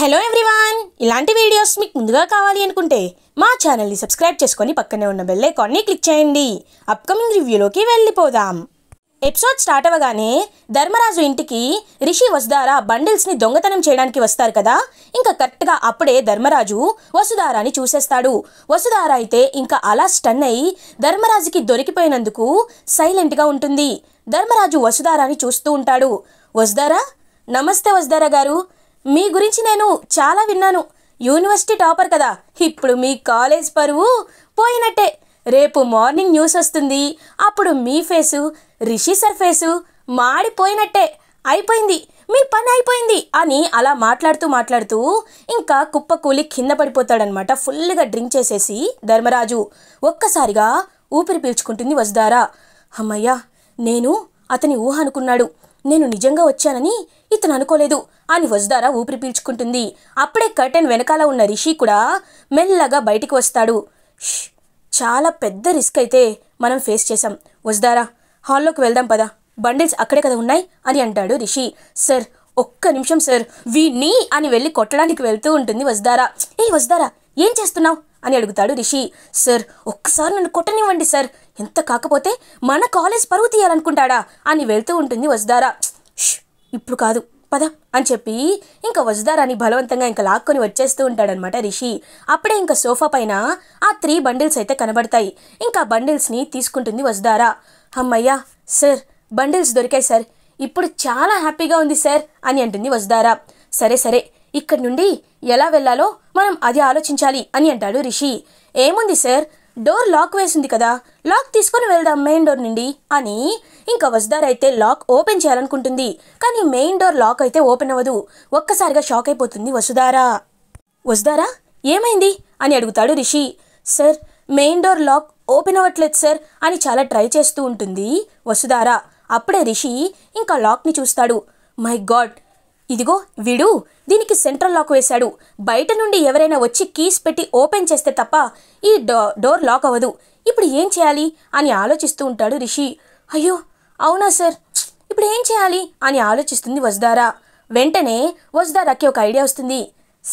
hello everyone ఇలాంటి videos మీకు ముందుగా కావాలి అనుకుంటే మా ఛానల్ని సబ్స్క్రైబ్ చేసుకొని పక్కనే ఉన్న బెల్ ఐకాన్ని క్లిక్ చేయండి అప్కమింగ్ రివ్యూలోకి వెళ్ళిపోదాం ఎపిసోడ్ స్టార్ట్ అవ్వగానే ధర్మరాజు ఇంటికి రిషి వసుధార బండిల్స్ని దొంగతనం చేయడానికి వస్తారు కదా ఇంకా కరెక్ట్గా అప్పుడే ధర్మరాజు వసుధారాని చూసేస్తాడు వసుధార అయితే ఇంకా అలా స్టన్ అయి ధర్మరాజుకి దొరికిపోయినందుకు సైలెంట్గా ఉంటుంది ధర్మరాజు వసుధారాని చూస్తూ ఉంటాడు వసుధారా నమస్తే వసుధారా గారు మీ గురించి నేను చాలా విన్నాను యూనివర్సిటీ టాపర్ కదా ఇప్పుడు మీ కాలేజ్ పరువు పోయినట్టే రేపు మార్నింగ్ న్యూస్ వస్తుంది అప్పుడు మీ ఫేసు రిషి సర్ ఫేసు మాడిపోయినట్టే అయిపోయింది మీ పని అయిపోయింది అని అలా మాట్లాడుతూ మాట్లాడుతూ ఇంకా కుప్పకూలి కింద పడిపోతాడనమాట ఫుల్గా డ్రింక్ చేసేసి ధర్మరాజు ఒక్కసారిగా ఊపిరి పీల్చుకుంటుంది వసుదారా అమ్మయ్యా నేను అతని ఊహ అనుకున్నాడు నేను నిజంగా వచ్చానని ఇతను అనుకోలేదు అని వజ్దారా ఊపిరి పీల్చుకుంటుంది అప్పుడే కర్టెన్ వెనకాల ఉన్న రిషి కూడా మెల్లగా బయటికి వస్తాడు చాలా పెద్ద రిస్క్ అయితే మనం ఫేస్ చేశాం వజ్దారా హాల్లోకి వెళ్దాం పదా బండిల్స్ అక్కడే కదా ఉన్నాయి అని అంటాడు రిషి సార్ ఒక్క నిమిషం సార్ వీణ్ణి అని వెళ్ళి కొట్టడానికి వెళ్తూ ఉంటుంది వజ్దారా ఏ వజ్దారా ఏం చేస్తున్నావు అని అడుగుతాడు రిషి సార్ ఒక్కసారి నన్ను కొట్టనివ్వండి సార్ ఎంత కాకపోతే మన కాలేజ్ పరువు తీయాలనుకుంటాడా అని వెళ్తూ ఉంటుంది వజదారా ఇప్పుడు కాదు పద అని చెప్పి ఇంకా వజదారాన్ని బలవంతంగా ఇంకా లాక్కొని వచ్చేస్తూ ఉంటాడనమాట రిషి అప్పుడే ఇంకా సోఫా పైన ఆ త్రీ బండిల్స్ అయితే కనబడతాయి ఇంకా బండిల్స్ని తీసుకుంటుంది వజదారా అమ్మయ్యా సార్ బండిల్స్ దొరికాయి సార్ ఇప్పుడు చాలా హ్యాపీగా ఉంది సార్ అని అంటుంది వజదారా సరే సరే ఇక్కడి నుండి ఎలా వెళ్ళాలో మనం అది ఆలోచించాలి అని అంటాడు రిషి ఏముంది సార్ డోర్ లాక్ వేసింది కదా లాక్ తీసుకొని వెళ్దాం మెయిన్ డోర్ నుండి అని ఇంకా వసుదార్ అయితే లాక్ ఓపెన్ చేయాలనుకుంటుంది కానీ మెయిన్ డోర్ లాక్ అయితే ఓపెన్ అవ్వదు ఒక్కసారిగా షాక్ అయిపోతుంది వసుదారా వసుదారా ఏమైంది అని అడుగుతాడు Rishi sir main door lock open అవ్వట్లేదు సార్ అని చాలా ట్రై చేస్తూ ఉంటుంది వసుదారా అప్పుడే రిషి ఇంకా లాక్ని చూస్తాడు మై గాడ్ ఇదిగో వీడు దీనికి సెంట్రల్ లాక్ వేశాడు బయట నుండి ఎవరైనా వచ్చి కీస్ పెట్టి ఓపెన్ చేస్తే తప్ప ఈ డో డోర్ లాక్ అవ్వదు ఇప్పుడు ఏం చేయాలి అని ఆలోచిస్తూ ఉంటాడు రిషి అయ్యో అవునా సార్ ఇప్పుడు ఏం చేయాలి అని ఆలోచిస్తుంది వజదారా వెంటనే వజదారాకి ఒక ఐడియా వస్తుంది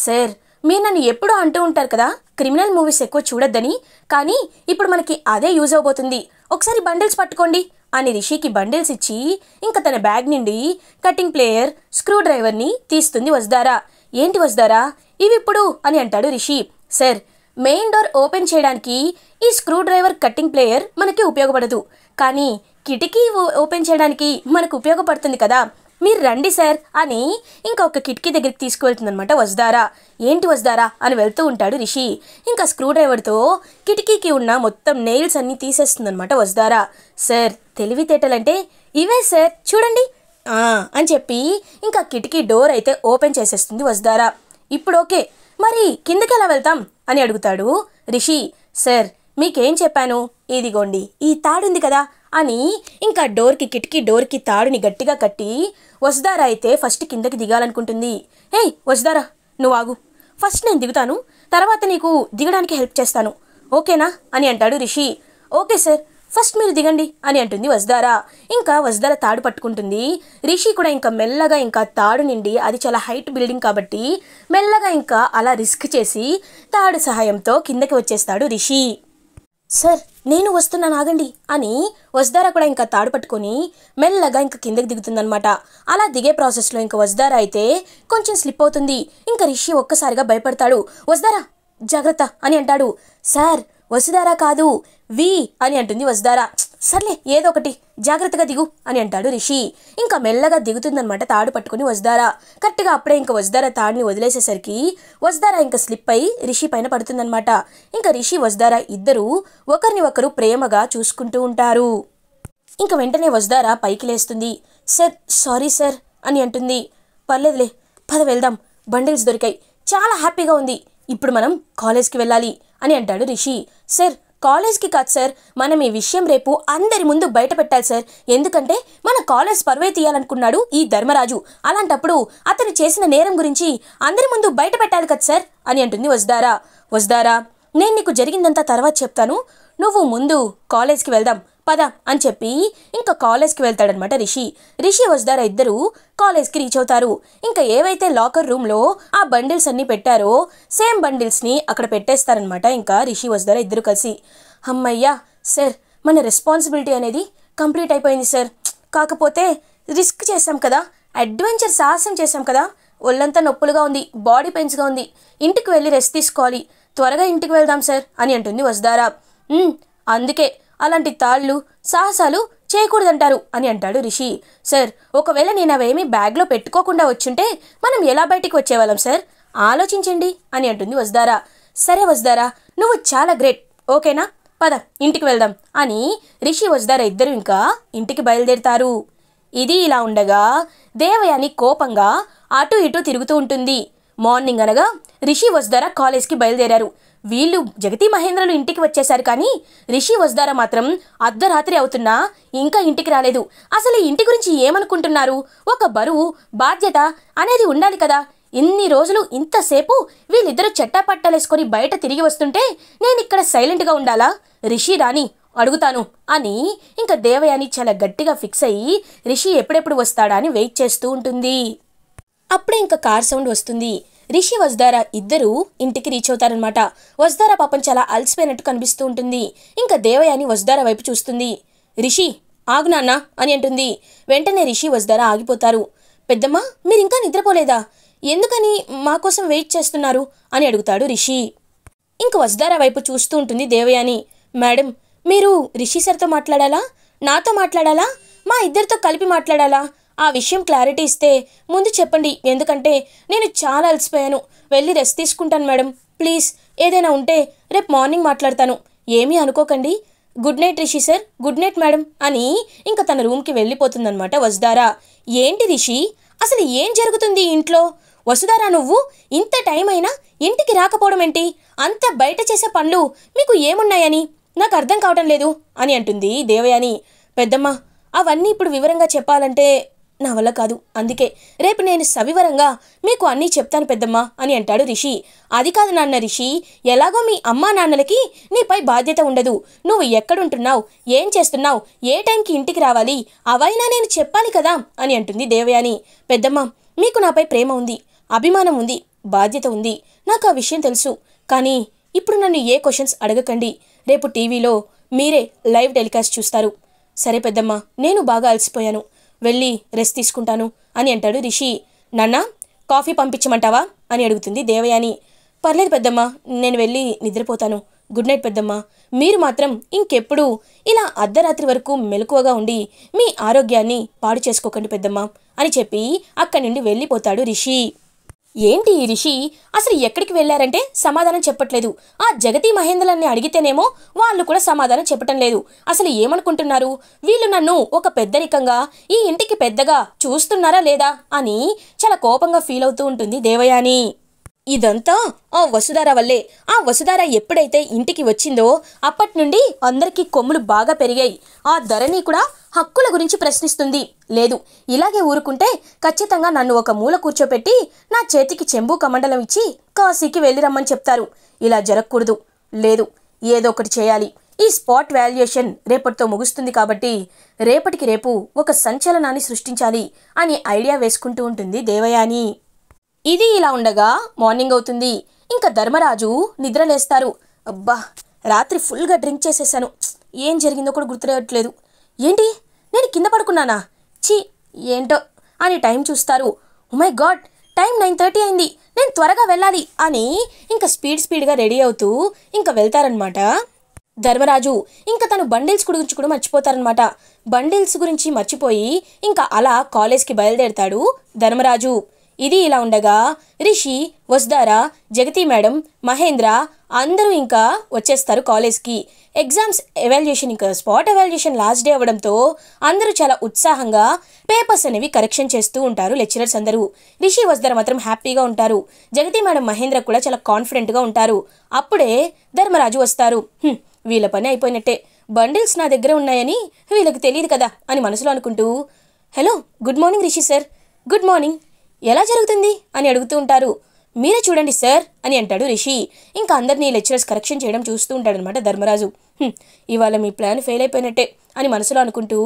సార్ మీరు నన్ను ఎప్పుడూ అంటూ ఉంటారు కదా క్రిమినల్ మూవీస్ ఎక్కువ చూడొద్దని కానీ ఇప్పుడు మనకి అదే యూజ్ అవబోతుంది ఒకసారి బండిల్స్ పట్టుకోండి అని రిషికి బండిల్స్ ఇచ్చి ఇంకా తన బ్యాగ్ నుండి కటింగ్ ప్లేయర్ స్క్రూ డ్రైవర్ని తీస్తుంది వస్తారా ఏంటి వస్తారా ఇవిప్పుడు అని అంటాడు Rishi sir main door open చేయడానికి ఈ స్క్రూ డ్రైవర్ కట్టింగ్ ప్లేయర్ మనకి ఉపయోగపడదు కానీ కిటికీ ఓపెన్ చేయడానికి మనకు ఉపయోగపడుతుంది కదా మీరు రండి సార్ అని ఇంకొక కిటికీ దగ్గరికి తీసుకువెళ్తుందనమాట వస్తారా ఏంటి వస్తారా అని వెళ్తూ ఉంటాడు రిషి ఇంకా స్క్రూ డ్రైవర్తో కిటికీకి ఉన్న మొత్తం నెయిల్స్ అన్నీ తీసేస్తుందనమాట వస్తారా సార్ తెలివితేటలంటే ఇవే సార్ చూడండి అని చెప్పి ఇంకా కిటికీ డోర్ అయితే ఓపెన్ చేసేస్తుంది వసుదారా ఇప్పుడు ఓకే మరి కిందకి ఎలా వెళ్తాం అని అడుగుతాడు రిషి సార్ మీకేం చెప్పాను ఇదిగోండి ఈ తాడుంది కదా అని ఇంకా డోర్కి కిటికీ డోర్కి తాడుని గట్టిగా కట్టి వసుదార అయితే ఫస్ట్ కిందకి దిగాలనుకుంటుంది ఏయ్ వసుధారా నువ్వు ఆగు ఫస్ట్ నేను దిగుతాను తర్వాత నీకు దిగడానికి హెల్ప్ చేస్తాను ఓకేనా అని అంటాడు రిషి ఓకే సార్ ఫస్ట్ మీరు దిగండి అని అంటుంది వజ్దారా ఇంకా వజ్దార తాడు పట్టుకుంటుంది రిషి కూడా ఇంకా మెల్లగా ఇంకా తాడు నిండి అది చాలా హైట్ బిల్డింగ్ కాబట్టి మెల్లగా ఇంకా అలా రిస్క్ చేసి తాడు సహాయంతో కిందకి వచ్చేస్తాడు రిషి సార్ నేను వస్తున్నాను ఆగండి అని వజ్దారా కూడా ఇంకా తాడు పట్టుకొని మెల్లగా ఇంకా కిందకి దిగుతుందనమాట అలా దిగే ప్రాసెస్లో ఇంకా వజ్దారా అయితే కొంచెం స్లిప్ అవుతుంది ఇంకా రిషి ఒక్కసారిగా భయపడతాడు వజదారా జాగ్రత్త అని అంటాడు సార్ వసుధారా కాదు వి అని అంటుంది వసుధార సర్లే ఏదో ఒకటి జాగ్రత్తగా దిగు అని అంటాడు రిషి ఇంకా మెల్లగా దిగుతుందనమాట తాడు పట్టుకుని వసుధారా కరెక్ట్గా అప్పుడే ఇంకా వసుధార తాడిని వదిలేసేసరికి వసుధారా ఇంకా స్లిప్ అయి రిషి పైన పడుతుందనమాట ఇంకా రిషి వసుధార ఇద్దరూ ఒకరిని ఒకరు ప్రేమగా చూసుకుంటూ ఉంటారు ఇంకా వెంటనే వసుధార పైకి లేస్తుంది సార్ సారీ సార్ అని అంటుంది పర్లేదులే పద వెళ్దాం బండిల్స్ దొరికాయి చాలా హ్యాపీగా ఉంది ఇప్పుడు మనం కాలేజ్కి వెళ్ళాలి అని అంటాడు రిషి సార్ కాలేజ్కి కాదు సార్ మనం ఈ విషయం రేపు అందరి ముందు బయట పెట్టాలి సార్ ఎందుకంటే మన కాలేజ్ పర్వే తీయాలనుకున్నాడు ఈ ధర్మరాజు అలాంటప్పుడు అతను చేసిన నేరం గురించి అందరి ముందు బయట పెట్టాలి కదా సార్ అని అంటుంది వజ్దారా వజ్దారా నేను నీకు జరిగిందంతా తర్వాత చెప్తాను నువ్వు ముందు కాలేజ్కి వెళ్దాం పద అని చెప్పి ఇంకా కాలేజ్కి వెళ్తాడనమాట రిషి రిషి వజ్దార ఇద్దరు కాలేజ్కి రీచ్ అవుతారు ఇంకా ఏవైతే లాకర్ రూమ్లో ఆ బండిల్స్ అన్ని పెట్టారో సేమ్ బండిల్స్ని అక్కడ పెట్టేస్తారనమాట ఇంకా రిషి వజ్దార ఇద్దరు కలిసి అమ్మయ్యా సార్ మన రెస్పాన్సిబిలిటీ అనేది కంప్లీట్ అయిపోయింది సార్ కాకపోతే రిస్క్ చేశాం కదా అడ్వెంచర్ సాహసం చేశాం కదా ఒళ్ళంతా నొప్పులుగా ఉంది బాడీ పెయిన్స్గా ఉంది ఇంటికి వెళ్ళి రెస్ట్ తీసుకోవాలి త్వరగా ఇంటికి వెళ్దాం సార్ అని అంటుంది వస్దారా అందుకే అలాంటి తాళ్ళు సాహసాలు చేయకూడదంటారు అని అంటాడు రిషి సార్ ఒకవేళ నేను అవేమీ బ్యాగ్లో పెట్టుకోకుండా వచ్చుంటే మనం ఎలా బయటికి వచ్చేవాళ్ళం సార్ ఆలోచించండి అని అంటుంది వస్దారా సరే వస్దారా నువ్వు చాలా గ్రేట్ ఓకేనా పద ఇంటికి వెళ్దాం అని రిషి వస్దారా ఇద్దరు ఇంకా ఇంటికి బయలుదేరుతారు ఇది ఇలా ఉండగా దేవయాని కోపంగా అటు ఇటు తిరుగుతూ ఉంటుంది మార్నింగ్ అనగా రిషి వజ్దారా కాలేజ్కి బయలుదేరారు వీళ్ళు జగతి మహేంద్రులు ఇంటికి వచ్చేశారు కానీ రిషి వజ్దారా మాత్రం అర్ధరాత్రి అవుతున్నా ఇంకా ఇంటికి రాలేదు అసలు ఇంటి గురించి ఏమనుకుంటున్నారు ఒక బరువు బాధ్యత అనేది ఉండాలి కదా ఇన్ని రోజులు ఇంతసేపు వీళ్ళిద్దరూ చెట్టాపట్టాలేసుకొని బయట తిరిగి వస్తుంటే నేను ఇక్కడ సైలెంట్గా ఉండాలా రిషి రాని అడుగుతాను అని ఇంకా దేవయాని చాలా గట్టిగా ఫిక్స్ అయ్యి రిషి ఎప్పుడెప్పుడు వస్తాడా అని వెయిట్ చేస్తూ ఉంటుంది అప్పుడే ఇంకా కార్ సౌండ్ వస్తుంది రిషి వజ్దారా ఇద్దరూ ఇంటికి రీచ్ అవుతారనమాట వజ్దారా పాపం చాలా అలసిపోయినట్టు కనిపిస్తూ ఉంటుంది ఇంకా దేవయాని వజ్దారా వైపు చూస్తుంది రిషి ఆగు నాన్న అని అంటుంది వెంటనే రిషి వజ్దారా ఆగిపోతారు పెద్దమ్మ ఇంకా నిద్రపోలేదా ఎందుకని మా కోసం వెయిట్ చేస్తున్నారు అని అడుగుతాడు రిషి ఇంక వజ్దారా వైపు చూస్తూ ఉంటుంది దేవయాని మేడం మీరు రిషి సార్తో మాట్లాడాలా నాతో మాట్లాడాలా మా ఇద్దరితో కలిపి మాట్లాడాలా ఆ విషయం క్లారిటీ ఇస్తే ముందు చెప్పండి ఎందుకంటే నేను చాలా అలసిపోయాను వెళ్ళి రెస్ట్ తీసుకుంటాను మేడం ప్లీజ్ ఏదైనా ఉంటే రేపు మార్నింగ్ మాట్లాడతాను ఏమీ అనుకోకండి good night Rishi sir good night madam అని ఇంకా తన రూమ్కి వెళ్ళిపోతుందనమాట వసుదారా ఏంటి రిషి అసలు ఏం జరుగుతుంది ఇంట్లో వసుదారా నువ్వు ఇంత టైం అయినా ఇంటికి రాకపోవడం ఏంటి అంత బయట చేసే పనులు మీకు ఏమున్నాయని నాకు అర్థం కావటం లేదు అని అంటుంది దేవయాని పెద్దమ్మ అవన్నీ ఇప్పుడు వివరంగా చెప్పాలంటే నా వల్ల కాదు అందుకే రేపు నేను సవివరంగా మీకు అన్నీ చెప్తాను పెద్దమ్మా అని అంటాడు రిషి అది కాదు నాన్న రిషి ఎలాగో మీ అమ్మా నాన్నలకి నీపై బాధ్యత ఉండదు నువ్వు ఎక్కడుంటున్నావు ఏం చేస్తున్నావు ఏ టైంకి ఇంటికి రావాలి అవైనా నేను చెప్పాలి కదా అని అంటుంది దేవయాని పెద్దమ్మ మీకు నాపై ప్రేమ ఉంది అభిమానం ఉంది బాధ్యత ఉంది నాకు ఆ విషయం తెలుసు కానీ ఇప్పుడు నన్ను ఏ క్వశ్చన్స్ అడగకండి రేపు టీవీలో మీరే లైవ్ టెలికాస్ట్ చూస్తారు సరే పెద్దమ్మ నేను బాగా అలసిపోయాను వెళ్ళి రెస్ట్ తీసుకుంటాను అని అంటాడు రిషి నాన్న కాఫీ పంపించమంటావా అని అడుగుతుంది దేవయాని పర్లేదు పెద్దమ్మ నేను వెళ్ళి నిద్రపోతాను గుడ్ నైట్ పెద్దమ్మ మీరు మాత్రం ఇంకెప్పుడు ఇలా అర్ధరాత్రి వరకు మెలకువగా ఉండి మీ ఆరోగ్యాన్ని పాడు చేసుకోకండి పెద్దమ్మ అని చెప్పి అక్కడి నుండి వెళ్ళిపోతాడు రిషి ఏంటి ఈ రిషి అసలు ఎక్కడికి వెళ్ళారంటే సమాధానం చెప్పట్లేదు ఆ జగతి మహేంద్రల్ని అడిగితేనేమో వాళ్ళు కూడా సమాధానం చెప్పటం లేదు అసలు ఏమనుకుంటున్నారు వీళ్ళు నన్ను ఒక పెద్దరికంగా ఈ ఇంటికి పెద్దగా చూస్తున్నారా లేదా అని చాలా కోపంగా ఫీల్ అవుతూ ఉంటుంది దేవయాని ఇదంతా ఆ వసుధార వల్లే ఆ వసుధార ఎప్పుడైతే ఇంటికి వచ్చిందో అప్పటి నుండి అందరికీ కొమ్ములు బాగా పెరిగాయి ఆ ధరణి కూడా హక్కుల గురించి ప్రశ్నిస్తుంది లేదు ఇలాగే ఊరుకుంటే ఖచ్చితంగా నన్ను ఒక మూల కూర్చోపెట్టి నా చేతికి చెంబు కమండలం ఇచ్చి కాశీకి వెళ్ళిరమ్మని చెప్తారు ఇలా జరగకూడదు లేదు ఏదో ఒకటి చేయాలి ఈ స్పాట్ వాల్యుయేషన్ రేపటితో ముగుస్తుంది కాబట్టి రేపటికి రేపు ఒక సంచలనాన్ని సృష్టించాలి అని ఐడియా వేసుకుంటూ ఉంటుంది దేవయాని ఇది ఇలా ఉండగా మార్నింగ్ అవుతుంది ఇంకా ధర్మరాజు నిద్రలేస్తారు అబ్బా రాత్రి ఫుల్గా డ్రింక్ చేసేసాను ఏం జరిగిందో కూడా గుర్తురావట్లేదు ఏంటి నేను కింద పడుకున్నానా ఛీ ఏంటో అని టైం చూస్తారు my god time nine thirty అయింది నేను త్వరగా వెళ్ళాలి అని ఇంకా స్పీడ్ స్పీడ్గా రెడీ అవుతూ ఇంకా వెళ్తారనమాట ధర్మరాజు ఇంకా తను బండిల్స్ గురించి కూడా మర్చిపోతారనమాట బండిల్స్ గురించి మర్చిపోయి ఇంకా అలా కాలేజ్కి బయలుదేరతాడు ధర్మరాజు ఇది ఇలా ఉండగా రిషి వస్దారా జగతి మేడం మహేంద్ర అందరూ ఇంకా వచ్చేస్తారు కాలేజ్కి ఎగ్జామ్స్ ఎవాల్యుయేషన్ ఇంకా స్పాట్ ఎవాల్యుయేషన్ లాస్ట్ డే అవ్వడంతో అందరూ చాలా ఉత్సాహంగా పేపర్స్ అనేవి కరెక్షన్ చేస్తూ ఉంటారు లెక్చరర్స్ అందరూ రిషి వస్దార మాత్రం హ్యాపీగా ఉంటారు జగతి మేడం మహేంద్ర కూడా చాలా కాన్ఫిడెంట్గా ఉంటారు అప్పుడే ధర్మరాజు వస్తారు వీళ్ళ పని అయిపోయినట్టే బండిల్స్ నా దగ్గర ఉన్నాయని వీళ్ళకి తెలియదు కదా అని మనసులో అనుకుంటూ hello good morning Rishi sir good morning ఎలా జరుగుతుంది అని అడుగుతూ ఉంటారు మీరే చూడండి సార్ అని అంటాడు రిషి ఇంకా అందరినీ లెక్చరర్స్ కరెక్షన్ చేయడం చూస్తూ ఉంటాడనమాట ధర్మరాజు ఇవాళ మీ ప్లాన్ ఫెయిల్ అయిపోయినట్టే అని మనసులో అనుకుంటూ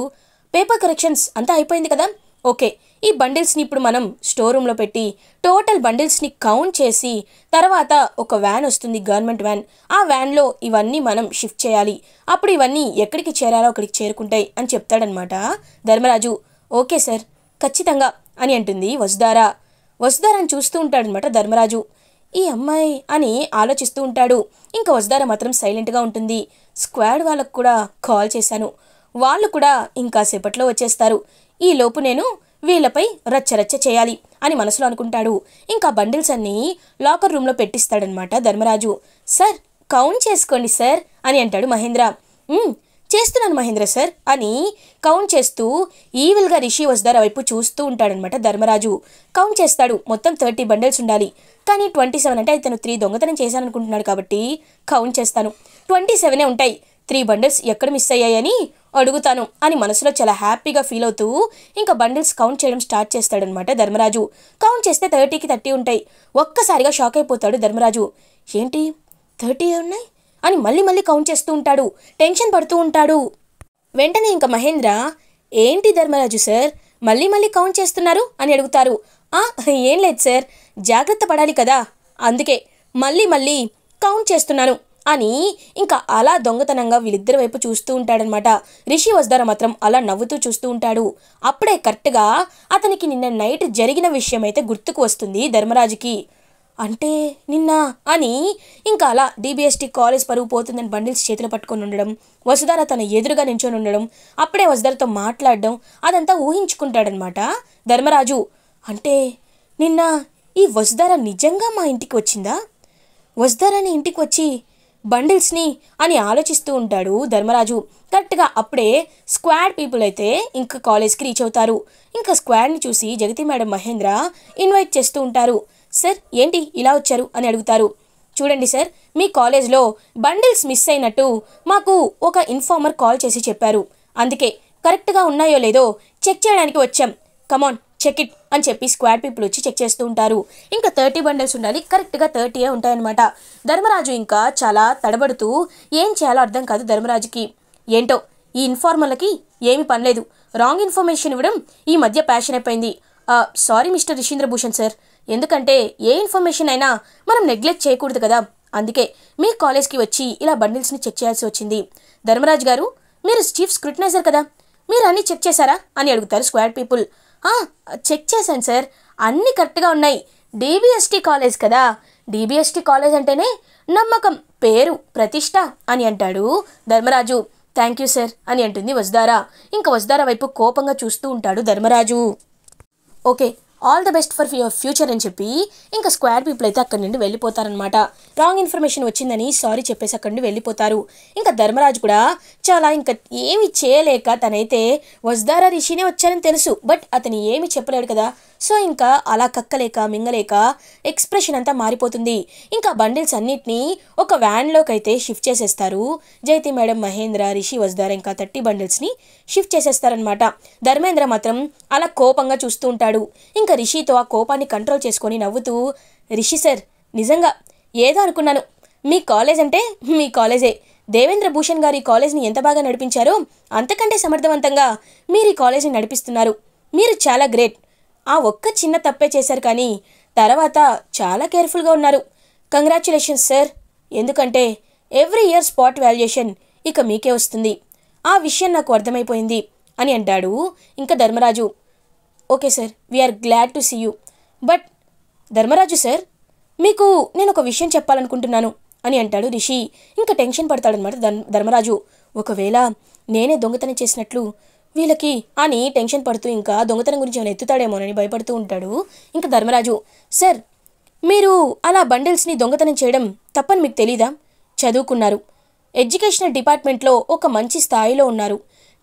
పేపర్ కరెక్షన్స్ అంతా అయిపోయింది కదా ఓకే ఈ బండిల్స్ని ఇప్పుడు మనం స్టోర్ రూమ్లో పెట్టి టోటల్ బండిల్స్ని కౌంట్ చేసి తర్వాత ఒక వ్యాన్ వస్తుంది గవర్నమెంట్ వ్యాన్ ఆ వ్యాన్లో ఇవన్నీ మనం షిఫ్ట్ చేయాలి అప్పుడు ఇవన్నీ ఎక్కడికి చేరాలో అక్కడికి చేరుకుంటాయి అని చెప్తాడనమాట ధర్మరాజు ఓకే సార్ ఖచ్చితంగా అని అంటుంది వసుధారా వసుధారని చూస్తూ ఉంటాడనమాట ధర్మరాజు ఈ అమ్మాయి అని ఆలోచిస్తూ ఉంటాడు ఇంకా వసుధార మాత్రం సైలెంట్గా ఉంటుంది స్క్వాడ్ వాళ్ళకు కూడా కాల్ చేశాను వాళ్ళు కూడా ఇంకా సేపట్లో వచ్చేస్తారు ఈ లోపు నేను వీళ్ళపై రచ్చరచ్చ చేయాలి అని మనసులో అనుకుంటాడు ఇంకా బండిల్స్ అన్నీ లాకర్ రూమ్లో పెట్టిస్తాడనమాట ధర్మరాజు సార్ కౌంట్ చేసుకోండి సార్ అని అంటాడు మహేంద్ర చేస్తున్నాను మహేంద్ర సార్ అని కౌంట్ చేస్తూ ఈవిల్గా రిషి వస్దార్ వైపు చూస్తూ ఉంటాడనమాట ధర్మరాజు కౌంట్ చేస్తాడు మొత్తం థర్టీ బండిల్స్ ఉండాలి కానీ ట్వంటీ సెవెన్ అంటే ఇతను త్రీ దొంగతనం చేశాననుకుంటున్నాడు కాబట్టి కౌంట్ చేస్తాను ట్వంటీ సెవెనే ఉంటాయి త్రీ బండిల్స్ ఎక్కడ మిస్ అయ్యాయని అడుగుతాను అని మనసులో చాలా హ్యాపీగా ఫీల్ అవుతూ ఇంకా బండిల్స్ కౌంట్ చేయడం స్టార్ట్ చేస్తాడనమాట ధర్మరాజు కౌంట్ చేస్తే థర్టీకి థర్టీ ఉంటాయి ఒక్కసారిగా షాక్ అయిపోతాడు ధర్మరాజు ఏంటి థర్టీ ఉన్నాయి అని మళ్ళీ మళ్ళీ కౌంట్ చేస్తూ ఉంటాడు టెన్షన్ పడుతూ ఉంటాడు వెంటనే ఇంకా మహేంద్ర ఏంటి ధర్మరాజు సార్ మళ్ళీ మళ్ళీ కౌంట్ చేస్తున్నారు అని అడుగుతారు ఆ ఏం లేదు సార్ జాగ్రత్త పడాలి కదా అందుకే మళ్ళీ మళ్ళీ కౌంట్ చేస్తున్నాను అని ఇంకా అలా దొంగతనంగా వీళ్ళిద్దరి వైపు చూస్తూ ఉంటాడనమాట రిషి వజ్దార మాత్రం అలా నవ్వుతూ చూస్తూ ఉంటాడు అప్పుడే కరెక్ట్గా అతనికి నిన్న నైట్ జరిగిన విషయం అయితే గుర్తుకు వస్తుంది ధర్మరాజుకి అంటే నిన్న అని ఇంకా అలా డీబీఎస్టీ కాలేజ్ పరుగు పోతుందని బండిల్స్ చేతిలో పట్టుకొని ఉండడం వసుధార తన ఎదురుగా నించొని ఉండడం అప్పుడే వసుధారతో మాట్లాడడం అదంతా ఊహించుకుంటాడనమాట ధర్మరాజు అంటే నిన్న ఈ వసుధార నిజంగా మా ఇంటికి వచ్చిందా వసుధారని ఇంటికి వచ్చి బండిల్స్ని అని ఆలోచిస్తూ ఉంటాడు ధర్మరాజు కరెక్ట్గా అప్పుడే స్క్వాడ్ పీపుల్ అయితే ఇంకా కాలేజ్కి రీచ్ అవుతారు ఇంకా స్క్వాడ్ని చూసి జగతి మేడం మహేంద్ర ఇన్వైట్ చేస్తూ ఉంటారు సార్ ఏంటి ఇలా వచ్చారు అని అడుగుతారు చూడండి సార్ మీ కాలేజ్లో బండిల్స్ మిస్ అయినట్టు మాకు ఒక ఇన్ఫార్మర్ కాల్ చేసి చెప్పారు అందుకే కరెక్ట్గా ఉన్నాయో లేదో చెక్ చేయడానికి వచ్చాం కమాన్ చెక్ ఇట్ అని చెప్పి స్క్వాడ్ పీపుల్ వచ్చి చెక్ చేస్తూ ఉంటారు ఇంకా థర్టీ బండిల్స్ ఉండాలి కరెక్ట్గా థర్టీయే ఉంటాయన్నమాట ధర్మరాజు ఇంకా చాలా తడబడుతూ ఏం చేయాలో అర్థం కాదు ధర్మరాజుకి ఏంటో ఈ ఇన్ఫార్మర్లకి ఏమి పనిలేదు రాంగ్ ఇన్ఫర్మేషన్ ఇవ్వడం ఈ మధ్య ప్యాషన్ అయిపోయింది సారీ మిస్టర్ రిషీంద్రభూషణ్ సార్ ఎందుకంటే ఏ ఇన్ఫర్మేషన్ అయినా మనం నెగ్లెక్ట్ చేయకూడదు కదా అందుకే మీ కాలేజ్కి వచ్చి ఇలా బండిల్స్ని చెక్ చేయాల్సి వచ్చింది ధర్మరాజు గారు మీరు చీఫ్ స్క్రూటినైజర్ కదా మీరు అన్నీ చెక్ చేశారా అని అడుగుతారు స్క్వాడ్ పీపుల్ చెక్ చేశాను సార్ అన్నీ కరెక్ట్గా ఉన్నాయి డీబీఎస్టీ కాలేజ్ కదా డీబీఎస్టీ కాలేజ్ అంటేనే నమ్మకం పేరు ప్రతిష్ట అని అంటాడు ధర్మరాజు థ్యాంక్ యూ సార్ అని అంటుంది వసుదారా ఇంకా వసుదారా వైపు కోపంగా చూస్తూ ఉంటాడు Dharmaraju okay all the best for your future అని చెప్పి ఇంకా స్క్వేర్ పీపుల్ అయితే అక్కడి నుండి వెళ్ళిపోతారనమాట రాంగ్ ఇన్ఫర్మేషన్ వచ్చిందని సారీ చెప్పేసి అక్కడి నుండి వెళ్ళిపోతారు ఇంకా ధర్మరాజు కూడా చాలా ఇంకా ఏమి చేయలేక తనైతే వజ్దారా రిషినే వచ్చారని తెలుసు బట్ అతను ఏమి చెప్పలేడు కదా సో ఇంకా అలా కక్కలేక మింగలేక ఎక్స్ప్రెషన్ అంతా మారిపోతుంది ఇంకా బండిల్స్ అన్నిటినీ ఒక వ్యాన్లోకి అయితే షిఫ్ట్ చేసేస్తారు జైతి మేడం మహేంద్ర రిషి వజ్దార్ ఇంకా థర్టీ బండిల్స్ని షిఫ్ట్ చేసేస్తారనమాట ధర్మేంద్ర మాత్రం అలా కోపంగా చూస్తూ ఉంటాడు ఇంకా రిషితో ఆ కోపాన్ని కంట్రోల్ చేసుకొని నవ్వుతూ రిషి సార్ నిజంగా ఏదో అనుకున్నాను మీ కాలేజ్ అంటే మీ కాలేజే దేవేంద్ర భూషణ్ గారి ఈ కాలేజ్ని ఎంత బాగా నడిపించారో అంతకంటే సమర్థవంతంగా మీరు ఈ కాలేజ్ని నడిపిస్తున్నారు మీరు చాలా గ్రేట్ ఆ ఒక్క చిన్న తప్పే చేశారు కానీ తర్వాత చాలా కేర్ఫుల్గా ఉన్నారు కంగ్రాచులేషన్స్ సార్ ఎందుకంటే ఎవ్రీ ఇయర్ స్పాట్ వాల్యుయేషన్ ఇక మీకే వస్తుంది ఆ విషయం నాకు అర్థమైపోయింది అని అంటాడు ఇంకా Dharmaraju okay sir we are glad to see you but Dharmaraju sir మీకు నేను ఒక విషయం చెప్పాలనుకుంటున్నాను అని అంటాడు రిషి ఇంకా టెన్షన్ పడతాడనమాట ధర్మరాజు ఒకవేళ నేనే దొంగతనం చేసినట్లు వీళ్ళకి అని టెన్షన్ పడుతూ ఇంకా దొంగతనం గురించి ఏమైనా ఎత్తుతాడేమోనని భయపడుతూ ఉంటాడు ఇంకా ధర్మరాజు సార్ మీరు అలా బండిల్స్ని దొంగతనం చేయడం తప్పని మీకు తెలీదా చదువుకున్నారు ఎడ్యుకేషనల్ డిపార్ట్మెంట్లో ఒక మంచి స్థాయిలో ఉన్నారు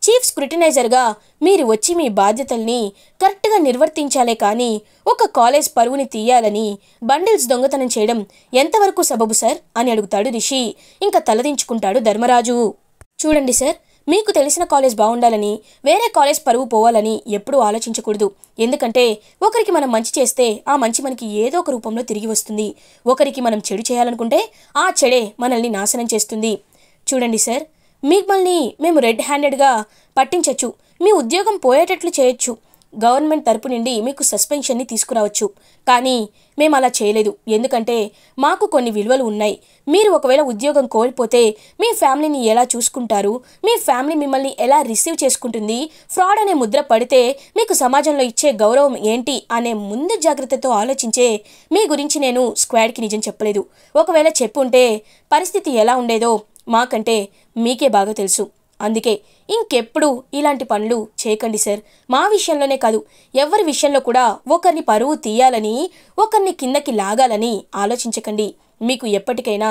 చీఫ్ స్క్రూటినైజర్గా మీరు వచ్చి మీ బాధ్యతల్ని కరెక్ట్గా నిర్వర్తించాలే కానీ ఒక కాలేజ్ పరువుని తీయాలని బండిల్స్ దొంగతనం చేయడం ఎంతవరకు సబబు సార్ అని అడుగుతాడు రిషి ఇంకా తలదించుకుంటాడు ధర్మరాజు చూడండి సార్ మీకు తెలిసిన కాలేజ్ బాగుండాలని వేరే కాలేజ్ పరువు పోవాలని ఎప్పుడూ ఆలోచించకూడదు ఎందుకంటే ఒకరికి మనం మంచి చేస్తే ఆ మంచి మనకి ఏదో ఒక రూపంలో తిరిగి వస్తుంది ఒకరికి మనం చెడు చేయాలనుకుంటే ఆ చెడే మనల్ని నాశనం చేస్తుంది చూడండి సార్ మిమ్మల్ని మేము రెడ్ హ్యాండెడ్గా పట్టించవచ్చు మీ ఉద్యోగం పోయేటట్లు చేయొచ్చు గవర్నమెంట్ తరపు నుండి మీకు సస్పెన్షన్ని తీసుకురావచ్చు కానీ మేము అలా చేయలేదు ఎందుకంటే మాకు కొన్ని విలువలు ఉన్నాయి మీరు ఒకవేళ ఉద్యోగం కోల్పోతే మీ ఫ్యామిలీని ఎలా చూసుకుంటారు మీ ఫ్యామిలీ మిమ్మల్ని ఎలా రిసీవ్ చేసుకుంటుంది ఫ్రాడ్ అనే ముద్ర పడితే మీకు సమాజంలో ఇచ్చే గౌరవం ఏంటి అనే ముందు జాగ్రత్తతో ఆలోచించే మీ గురించి నేను స్క్వాడ్కి నిజం చెప్పలేదు ఒకవేళ చెప్పుంటే పరిస్థితి ఎలా ఉండేదో మాకంటే మీకే బాగా తెలుసు అందుకే ఇంకెప్పుడు ఇలాంటి పనులు చేయకండి సార్ మా విషయంలోనే కాదు ఎవరి విషయంలో కూడా ఒకరిని పరువు తీయాలని ఒకరిని కిందకి లాగాలని ఆలోచించకండి మీకు ఎప్పటికైనా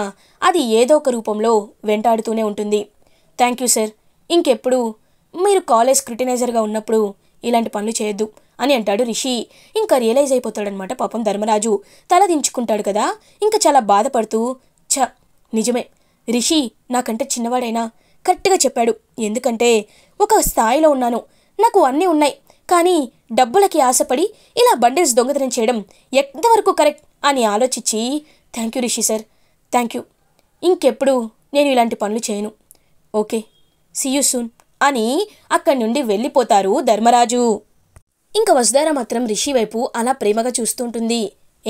అది ఏదో ఒక రూపంలో వెంటాడుతూనే ఉంటుంది థ్యాంక్ యూ సార్ ఇంకెప్పుడు మీరు కాలేజ్ క్రిటినైజర్గా ఉన్నప్పుడు ఇలాంటి పనులు చేయొద్దు అని అంటాడు రిషి ఇంకా రియలైజ్ అయిపోతాడనమాట పాపం ధర్మరాజు తల దించుకుంటాడు కదా ఇంకా చాలా బాధపడుతూ ఛ నిజమే రిషి నాకంటే చిన్నవాడైనా కరెక్ట్గా చెప్పాడు ఎందుకంటే ఒక స్థాయిలో ఉన్నాను నాకు అన్నీ ఉన్నాయి కానీ డబ్బులకి ఆశపడి ఇలా బండిల్స్ దొంగతనం చేయడం ఎంతవరకు కరెక్ట్ అని ఆలోచించి thank you Rishi sir thank you ఇంకెప్పుడు నేను ఇలాంటి పనులు చేయను ఓకే సియూ సూన్ అని అక్కడి నుండి వెళ్ళిపోతారు ధర్మరాజు ఇంకా వసుధార మాత్రం రిషి వైపు అలా ప్రేమగా చూస్తుంటుంది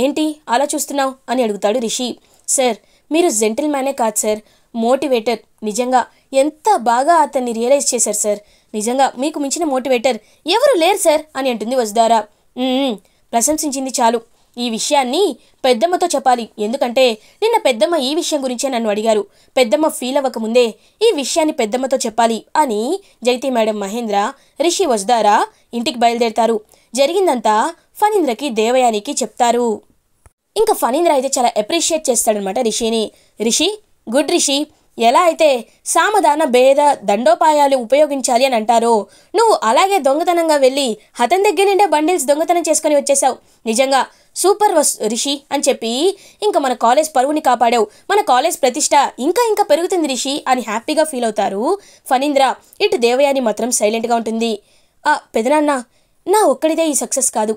ఏంటి అలా చూస్తున్నావు అని అడుగుతాడు రిషి సార్ మీరు జెంటిల్ మ్యానే కాదు సార్ మోటివేటర్ నిజంగా ఎంత బాగా అతన్ని రియలైజ్ చేశారు సార్ నిజంగా మీకు మించిన మోటివేటర్ ఎవరు లేరు సార్ అని అంటుంది వసుధారా ప్రశంసించింది చాలు ఈ విషయాన్ని పెద్దమ్మతో చెప్పాలి ఎందుకంటే నిన్న పెద్దమ్మ ఈ విషయం గురించే నన్ను అడిగారు పెద్దమ్మ ఫీల్ అవ్వకముందే ఈ విషయాన్ని పెద్దమ్మతో చెప్పాలి అని జగతి మేడం మహేంద్ర రిషి వజ్దారా ఇంటికి బయలుదేరుతారు జరిగిందంతా ఫణీంద్రకి దేవయానికి చెప్తారు ఇంకా ఫణీంద్ర అయితే చాలా అప్రిషియేట్ చేస్తాడనమాట రిషిని రిషి గుడ్రిషి ఎలా అయితే సామధాన భేద దండోపాయాలు ఉపయోగించాలి అని అంటారో నువ్వు అలాగే దొంగతనంగా వెళ్ళి హతం దగ్గర నుండే బండిల్స్ దొంగతనం చేసుకొని వచ్చేసావు నిజంగా సూపర్ వస్ రిషి అని చెప్పి ఇంకా మన కాలేజ్ పరువుని కాపాడావు మన కాలేజ్ ప్రతిష్ట ఇంకా ఇంకా పెరుగుతుంది రిషి అని హ్యాపీగా ఫీల్ అవుతారు ఫణీంద్ర ఇటు దేవయాని మాత్రం సైలెంట్గా ఉంటుంది ఆ పెదనాన్న నా ఒక్కడిదే ఈ సక్సెస్ కాదు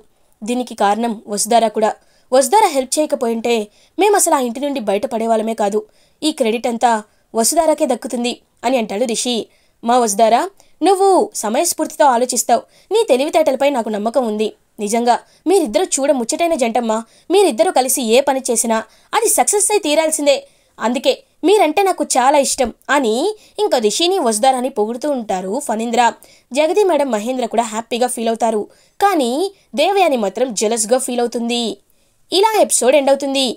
దీనికి కారణం వసుధారా కూడా వసుధార హెల్ప్ చేయకపోయింటే మేము అసలు ఆ ఇంటి నుండి బయటపడేవాళ్ళమే కాదు ఈ క్రెడిట్ అంతా వసుధారాకే దక్కుతుంది అని అంటాడు రిషి మా వసుధారా నువ్వు సమయస్ఫూర్తితో ఆలోచిస్తావు నీ తెలివితేటలపై నాకు నమ్మకం ఉంది నిజంగా మీరిద్దరూ చూడ ముచ్చటైన జంటమ్మా మీరిద్దరూ కలిసి ఏ పని చేసినా అది సక్సెస్ అయి తీరాల్సిందే అందుకే మీరంటే నాకు చాలా ఇష్టం అని ఇంకా రిషిని వసుదారాని పొగుడుతూ ఉంటారు ఫణీంద్ర జగదీ మేడం మహేంద్ర కూడా హ్యాపీగా ఫీల్ అవుతారు కానీ దేవయాని మాత్రం జెలస్గా ఫీల్ అవుతుంది ఇలా ఎపిసోడ్ ఎండ్ అవుతుంది